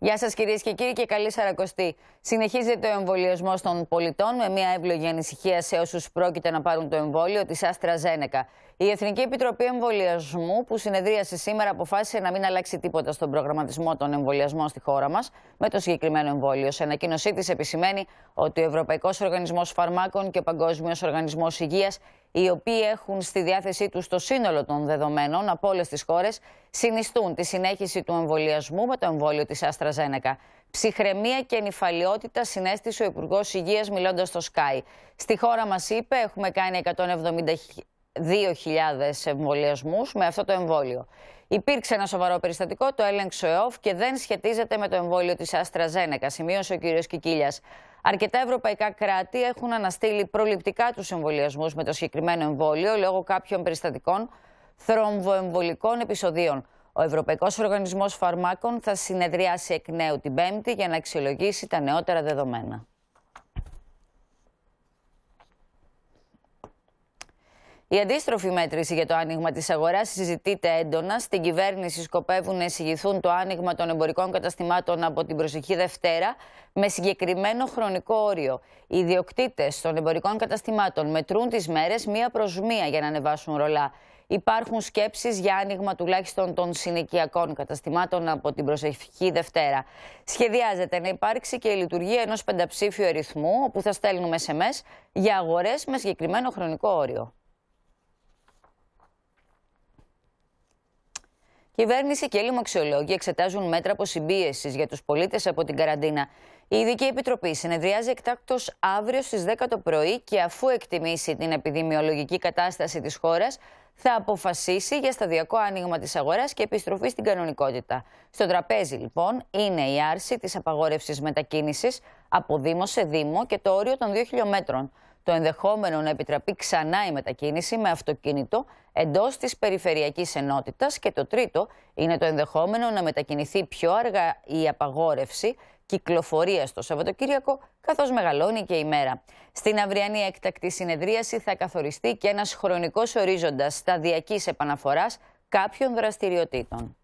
Γεια σας, κυρίες και κύριοι, και καλή Σαρακοστή. Συνεχίζεται ο εμβολιασμός των πολιτών με μια εύλογη ανησυχία σε όσους πρόκειται να πάρουν το εμβόλιο της Άστρα Ζένεκα. Η Εθνική Επιτροπή Εμβολιασμού, που συνεδρίασε σήμερα, αποφάσισε να μην αλλάξει τίποτα στον προγραμματισμό των εμβολιασμών στη χώρα μας με το συγκεκριμένο εμβόλιο. Σε ανακοίνωσή της επισημαίνει ότι ο Ευρωπαϊκός Οργανισμός Φαρμάκων και ο Παγκόσμιος Οργανισμός Υγείας οι οποίοι έχουν στη διάθεσή τους το σύνολο των δεδομένων από όλες τις χώρες, συνιστούν τη συνέχιση του εμβολιασμού με το εμβόλιο της Άστρα Ζένεκα. Ψυχραιμία και νυφαλιότητα συνέστησε ο Υπουργός Υγείας μιλώντας στο Sky. Στη χώρα μας, είπε, έχουμε κάνει 172.000 εμβολιασμούς με αυτό το εμβόλιο. Υπήρξε ένα σοβαρό περιστατικό, το έλεγξε ο ΕΟΦ και δεν σχετίζεται με το εμβόλιο της Άστρα Ζένεκα, σημείωσε ο κ. Κικίλιας. Αρκετά ευρωπαϊκά κράτη έχουν αναστείλει προληπτικά τους εμβολιασμούς με το συγκεκριμένο εμβόλιο λόγω κάποιων περιστατικών θρομβοεμβολικών επεισοδίων. Ο Ευρωπαϊκός Οργανισμός Φαρμάκων θα συνεδριάσει εκ νέου την Πέμπτη για να αξιολογήσει τα νεότερα δεδομένα. Η αντίστροφη μέτρηση για το άνοιγμα της αγοράς συζητείται έντονα. Στην κυβέρνηση σκοπεύουν να εισηγηθούν το άνοιγμα των εμπορικών καταστημάτων από την προσεχή Δευτέρα με συγκεκριμένο χρονικό όριο. Οι ιδιοκτήτες των εμπορικών καταστημάτων μετρούν τις μέρες μία προς μία για να ανεβάσουν ρολά. Υπάρχουν σκέψεις για άνοιγμα τουλάχιστον των συνοικιακών καταστημάτων από την προσεχή Δευτέρα. Σχεδιάζεται να υπάρξει και η λειτουργία ενός πενταψήφιου αριθμού όπου θα στέλνουμε SMS για αγορές με συγκεκριμένο χρονικό όριο. Κυβέρνηση και έλλειμμα αξιολόγοι εξετάζουν μέτρα αποσυμπίεσης για τους πολίτες από την καραντίνα. Η Ειδική Επιτροπή συνεδριάζει εκτάκτως αύριο στις 10 το πρωί και αφού εκτιμήσει την επιδημιολογική κατάσταση της χώρας, θα αποφασίσει για σταδιακό άνοιγμα της αγοράς και επιστροφή στην κανονικότητα. Στο τραπέζι, λοιπόν, είναι η άρση της απαγόρευσης μετακίνησης από Δήμο σε Δήμο και το όριο των 2 χιλιόμετρων το ενδεχόμενο να επιτραπεί ξανά η μετακίνηση με αυτοκίνητο εντός της περιφερειακής ενότητας. Και το τρίτο είναι το ενδεχόμενο να μετακινηθεί πιο αργά η απαγόρευση κυκλοφορία το Σαββατοκύριακο, καθώς μεγαλώνει και η μέρα. Στην αυριανή έκτακτη συνεδρίαση θα καθοριστεί και ένας χρονικός ορίζοντας σταδιακής επαναφοράς κάποιων δραστηριοτήτων.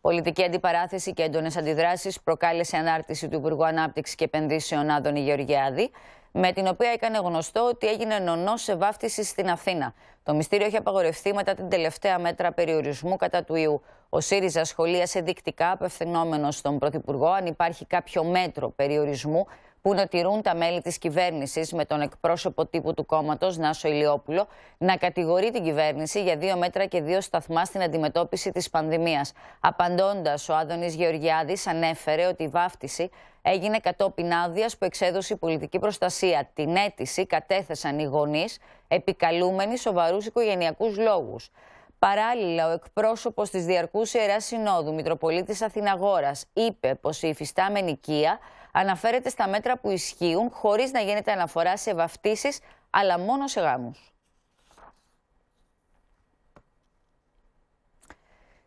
Πολιτική αντιπαράθεση και έντονες αντιδράσεις προκάλεσε ανάρτηση του Υπουργού Ανάπτυξης και Επενδύσεων Άδωνη Γεωργιάδη, με την οποία έκανε γνωστό ότι έγινε νονός σε βάφτιση στην Αθήνα. Το μυστήριο έχει απαγορευτεί μετά την τελευταία μέτρα περιορισμού κατά του ιού. Ο ΣΥΡΙΖΑ σχολίασε δεικτικά, απευθυνόμενο στον Πρωθυπουργό, αν υπάρχει κάποιο μέτρο περιορισμού που να τηρούν τα μέλη της κυβέρνησης, με τον εκπρόσωπο τύπου του κόμματος, Νάσο Ηλιόπουλο, να κατηγορεί την κυβέρνηση για δύο μέτρα και δύο σταθμά στην αντιμετώπιση της πανδημίας. Απαντώντας, ο Άδωνης Γεωργιάδης ανέφερε ότι η βάφτιση έγινε κατόπιν άδειας που εξέδωσε η πολιτική προστασία. Την αίτηση κατέθεσαν οι γονείς, επικαλούμενοι σοβαρούς οικογενειακούς λόγους. Παράλληλα, ο εκπρόσωπος της Διαρκούς Ιεράς Συνόδου, Μητροπολίτης Αθηναγόρας, είπε πως η υφιστάμενη οικία αναφέρεται στα μέτρα που ισχύουν χωρίς να γίνεται αναφορά σε βαφτίσεις, αλλά μόνο σε γάμους.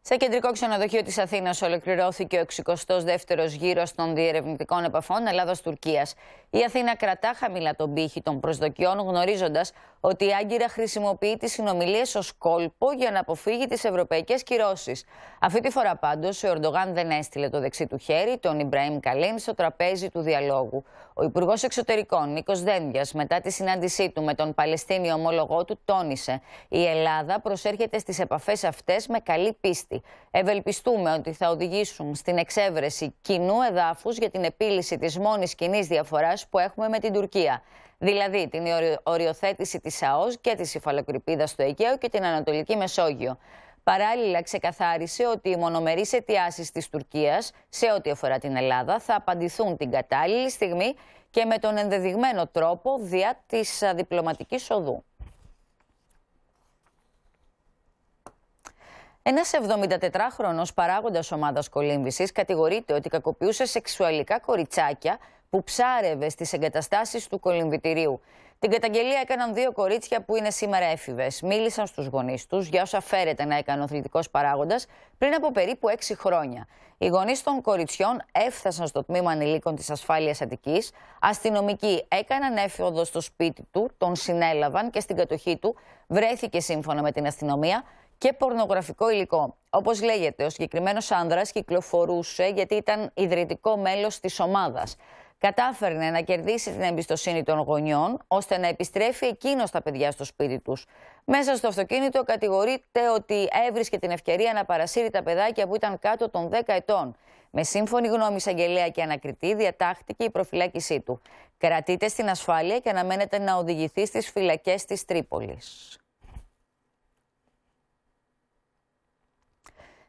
Σε κεντρικό ξενοδοχείο της Αθήνας ολοκληρώθηκε ο 62ο γύρος των διερευνητικών Ελλάδα Ελλάδο-Τουρκία. Η Αθήνα κρατά χαμηλά τον πύχη των προσδοκιών, γνωρίζοντας ότι η Άγκυρα χρησιμοποιεί τις συνομιλίες ως κόλπο για να αποφύγει τις ευρωπαϊκές κυρώσεις. Αυτή τη φορά πάντως ο Ερντογάν δεν έστειλε το δεξί του χέρι, τον Ιμπραήμ Καλίν, στο τραπέζι του διαλόγου. Ο Υπουργός Εξωτερικών Νίκος Δένδιας, μετά τη συνάντησή του με τον Παλαιστίνιο ομόλογό του, τόνισε: Η Ελλάδα προσέρχεται στις επαφές αυτές με καλή πίστη. Ευελπιστούμε ότι θα οδηγήσουν στην εξέβρεση κοινού εδάφους για την επίλυση της μόνης κοινής διαφοράς που έχουμε με την Τουρκία δηλαδή την οριοθέτηση της ΑΟΣ και της υφαλοκρηπίδας στο Αιγαίο και την Ανατολική Μεσόγειο. Παράλληλα, ξεκαθάρισε ότι οι μονομερείς αιτιάσεις της Τουρκίας σε ό,τι αφορά την Ελλάδα θα απαντηθούν την κατάλληλη στιγμή και με τον ενδεδειγμένο τρόπο διά της διπλωματικής οδού. Ένας 74χρονο παράγοντας ομάδας κολύμβησης κατηγορείται ότι κακοποιούσε σεξουαλικά κοριτσάκια που ψάρευε στις εγκαταστάσεις του κολυμβητηρίου. Την καταγγελία έκαναν δύο κορίτσια που είναι σήμερα έφηβες. Μίλησαν στους γονείς τους για όσα φέρεται να έκανε ο αθλητικός παράγοντας πριν από περίπου έξι χρόνια. Οι γονείς των κοριτσιών έφτασαν στο τμήμα ανηλίκων της ασφάλειας Αττικής. Αστυνομικοί έκαναν έφηβο στο σπίτι του, τον συνέλαβαν και στην κατοχή του βρέθηκε σύμφωνα με την αστυνομία και πορνογραφικό υλικό. Όπως λέγεται, ο συγκεκριμένος άνδρας κυκλοφορούσε γιατί ήταν ιδρυτικό μέλος της ομάδας κατάφερνε να κερδίσει την εμπιστοσύνη των γονιών, ώστε να επιστρέφει εκείνος τα παιδιά στο σπίτι τους. Μέσα στο αυτοκίνητο κατηγορείται ότι έβρισκε την ευκαιρία να παρασύρει τα παιδάκια που ήταν κάτω των 10 ετών. Με σύμφωνη γνώμη εισαγγελέα και ανακριτή, διατάχθηκε η προφυλάκησή του. Κρατείται στην ασφάλεια και αναμένεται να οδηγηθεί στις φυλακές της Τρίπολης.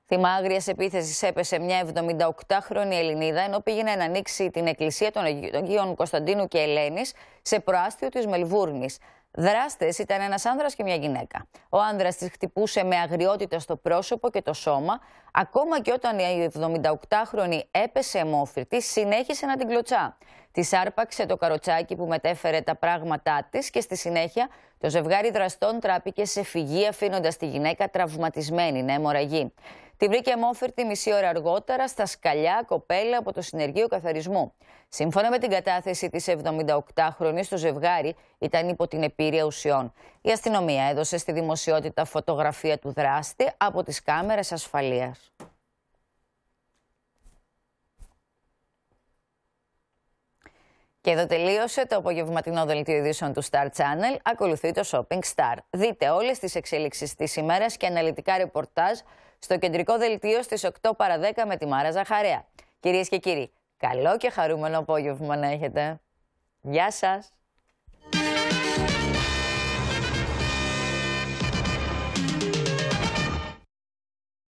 Θύμα άγρια επίθεση έπεσε μια 78χρονη Ελληνίδα, ενώ πήγαινε να ανοίξει την εκκλησία των Αγίων Κωνσταντίνου και Ελένης σε προάστιο της Μελβούρνης. Δράστες ήταν ένας άνδρας και μια γυναίκα. Ο άνδρας τη χτυπούσε με αγριότητα στο πρόσωπο και το σώμα, ακόμα και όταν η 78χρονη έπεσε αιμόφυρτη, συνέχισε να την κλωτσά. Της άρπαξε το καροτσάκι που μετέφερε τα πράγματά της και στη συνέχεια το ζευγάρι δραστών τράπηκε σε φυγή, αφήνοντας τη γυναίκα τραυματισμένη να Τη βρήκε αμόφερτη μισή ώρα αργότερα στα σκαλιά κοπέλα από το συνεργείο καθαρισμού. Σύμφωνα με την κατάθεση της 78χρονη, το ζευγάρι ήταν υπό την επίρρεια ουσιών. Η αστυνομία έδωσε στη δημοσιότητα φωτογραφία του δράστη από τις κάμερες ασφαλείας. Και εδώ τελείωσε το απογευματινό δελτίο ειδήσεων του Star Channel. Ακολουθεί το Shopping Star. Δείτε όλες τις εξέλιξεις της ημέρας και αναλυτικά ρεπορτάζ στο κεντρικό δελτίο στις 8 παρα 10 με τη Μάρα Ζαχαρέα. Κυρίες και κύριοι, καλό και χαρούμενο απόγευμα να έχετε. Γεια σας!